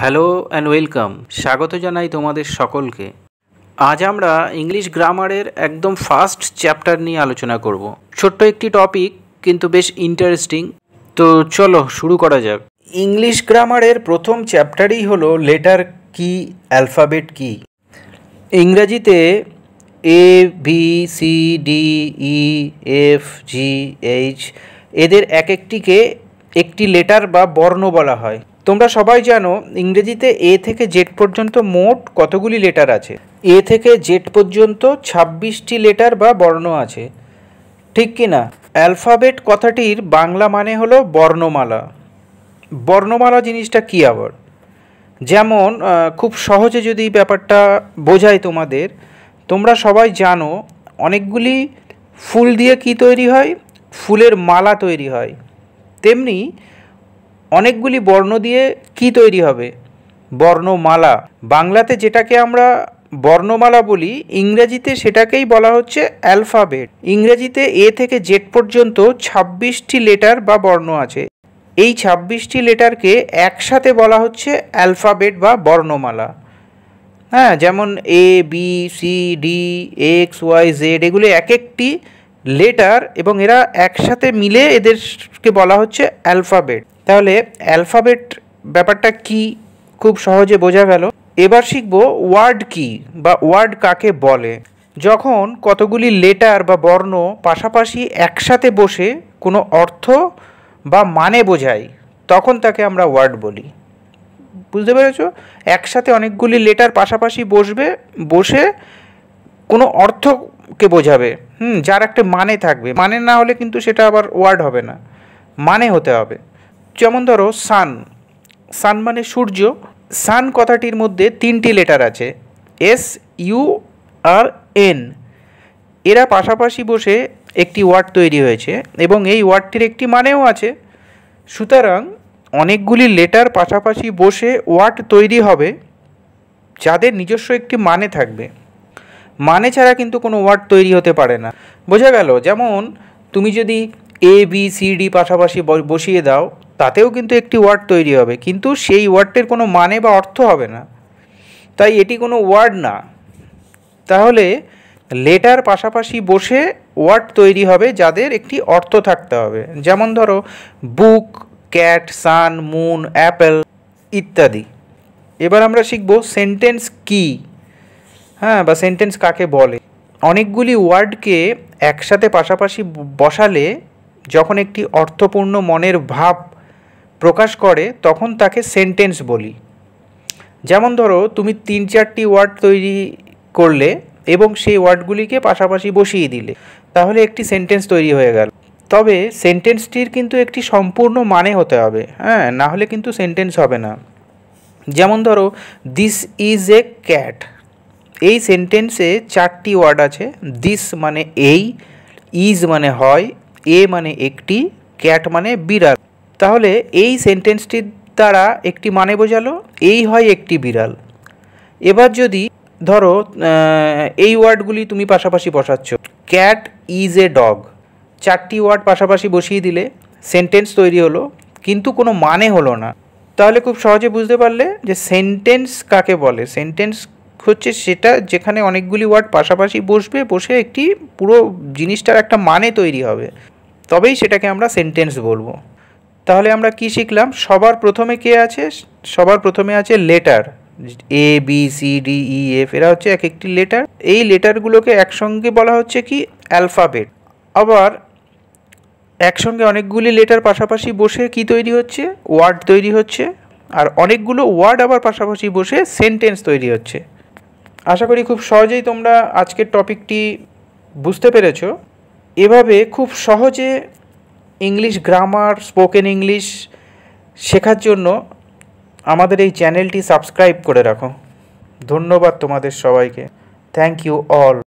hello and welcome স্বাগত জানাই তোমাদের সকলকে আজ আমরা ইংলিশ গ্রামারের একদম ফার্স্ট চ্যাপ্টার নিয়ে আলোচনা করব ছোট্ট একটি টপিক কিন্তু বেশ ইন্টারেস্টিং তো চলো শুরু করা যাক ইংলিশ গ্রামারের প্রথম চ্যাপ্টারই হলো লেটার কি অ্যালফাবেট কি ইংরাজিতে A B C D E F G H এদের এক একটিকে একটি লেটার বা বর্ণ বলা হয় তোমরা সবাই জানো ইংরেজিতে এ থেকে জেড পর্যন্ত মোট কতগুলি লেটার আছে এ থেকে জেড পর্যন্ত ছাব্বিশটি লেটার বা বর্ণ আছে ঠিক কি না অ্যালফাবেট কথাটির বাংলা মানে হলো বর্ণমালা বর্ণমালা জিনিসটা কী আবার যেমন খুব সহজে যদি ব্যাপারটা বোঝাই তোমাদের তোমরা সবাই জানো অনেকগুলি ফুল দিয়ে কি তৈরি হয় ফুলের মালা তৈরি হয় তেমনি অনেকগুলি বর্ণ দিয়ে কি তৈরি হবে বর্ণমালা বাংলাতে যেটাকে আমরা বর্ণমালা বলি ইংরেজিতে সেটাকেই বলা হচ্ছে অ্যালফাবেট ইংরেজিতে এ থেকে জেড পর্যন্ত ছাব্বিশটি লেটার বা বর্ণ আছে এই ছাব্বিশটি লেটারকে একসাথে বলা হচ্ছে অ্যালফাবেট বা বর্ণমালা হ্যাঁ যেমন A B C D X Y Z এগুলো এক একটি লেটার এবং এরা একসাথে মিলে এদেরকে বলা হচ্ছে অ্যালফাবেট তাহলে অ্যালফাবেট ব্যাপারটা কি খুব সহজে বোঝা গেল এবার শিখব ওয়ার্ড কি বা ওয়ার্ড কাকে বলে যখন কতগুলি লেটার বা বর্ণ পাশাপাশি একসাথে বসে কোনো অর্থ বা মানে বোঝায় তখন তাকে আমরা ওয়ার্ড বলি বুঝতে পেরেছ একসাথে অনেকগুলি লেটার পাশাপাশি বসবে বসে কোনো অর্থকে বোঝাবে হুম যার একটা মানে থাকবে মানে না হলে কিন্তু সেটা আবার ওয়ার্ড হবে না মানে হতে হবে যেমন ধরো সান সান মানে সূর্য সান কথাটির মধ্যে তিনটি লেটার আছে এস ইউ আর এন এরা পাশাপাশি বসে একটি ওয়ার্ড তৈরি হয়েছে এবং এই ওয়ার্ডটির একটি মানেও আছে সুতরাং অনেকগুলি লেটার পাশাপাশি বসে ওয়ার্ড তৈরি হবে যাদের নিজস্ব একটি মানে থাকবে মানে ছাড়া কিন্তু কোনো ওয়ার্ড তৈরি হতে পারে না বোঝা গেল যেমন তুমি যদি এ বি সি ডি পাশাপাশি বসিয়ে দাও তাতেও কিন্তু একটি ওয়ার্ড তৈরি হবে কিন্তু সেই ওয়ার্ডটির কোনো মানে বা অর্থ হবে না তাই এটি কোনো ওয়ার্ড না তাহলে লেটার পাশাপাশি বসে ওয়ার্ড তৈরি হবে যাদের একটি অর্থ থাকতে হবে যেমন ধরো book cat sun moon apple ইত্যাদি এবার আমরা শিখব সেন্টেন্স কি হ্যাঁ বা সেন্টেন্স কাকে বলে অনেকগুলি ওয়ার্ডকে একসাথে পাশাপাশি বসালে যখন একটি অর্থপূর্ণ মনের ভাব প্রকাশ করে তখন তাকে সেন্টেন্স বলি যেমন ধরো তুমি তিন চারটি ওয়ার্ড তৈরি করলে এবং সেই ওয়ার্ডগুলিকে পাশাপাশি বসিয়ে দিলে তাহলে একটি সেন্টেন্স তৈরি হয়ে গেল তবে সেন্টেন্সটির কিন্তু একটি সম্পূর্ণ মানে হতে হবে হ্যাঁ না হলে কিন্তু সেন্টেন্স হবে না যেমন ধরো দিস ইজ এ ক্যাট এই সেন্টেন্সে চারটি ওয়ার্ড আছে দিস মানে এই ইজ মানে হয় এ মানে একটি ক্যাট মানে বিড়াল তাহলে এই সেন্টেন্সটির দ্বারা একটি মানে বোঝালো এই হয় একটি বিড়াল এবার যদি ধরো এই ওয়ার্ডগুলি তুমি পাশাপাশি বসাচ্ছ ক্যাট ইজ এ ডগ চারটি ওয়ার্ড পাশাপাশি বসিয়ে দিলে সেন্টেন্স তৈরি হলো কিন্তু কোনো মানে হলো না তাহলে খুব সহজে বুঝতে পারলে যে সেন্টেন্স কাকে বলে সেন্টেন্স হচ্ছে সেটা যেখানে অনেকগুলি ওয়ার্ড পাশাপাশি বসবে বসে একটি পুরো জিনিসটার একটা মানে তৈরি হবে তবেই সেটাকে আমরা সেন্টেন্স বলবো তাহলে আমরা কি শিখলাম সবার প্রথমে কে আছে সবার প্রথমে আছে letter A B C D E F এরা হচ্ছে এক একটি লেটার এই লেটারগুলোকে একসঙ্গে বলা হচ্ছে কি অ্যালফাবেট আবার একসঙ্গে অনেকগুলি লেটার পাশাপাশি বসে কি তৈরি হচ্ছে ওয়ার্ড তৈরি হচ্ছে আর অনেকগুলো ওয়ার্ড আবার পাশাপাশি বসে সেন্টেন্স তৈরি হচ্ছে আশা করি খুব সহজেই তোমরা আজকের টপিকটি বুঝতে পেরেছ এভাবে খুব সহজে ইংলিশ গ্রামার স্পোকেন ইংলিশ শেখার জন্য আমাদের এই চ্যানেলটি সাবস্ক্রাইব করে রাখো ধন্যবাদ তোমাদের সবাইকে থ্যাংক ইউ অল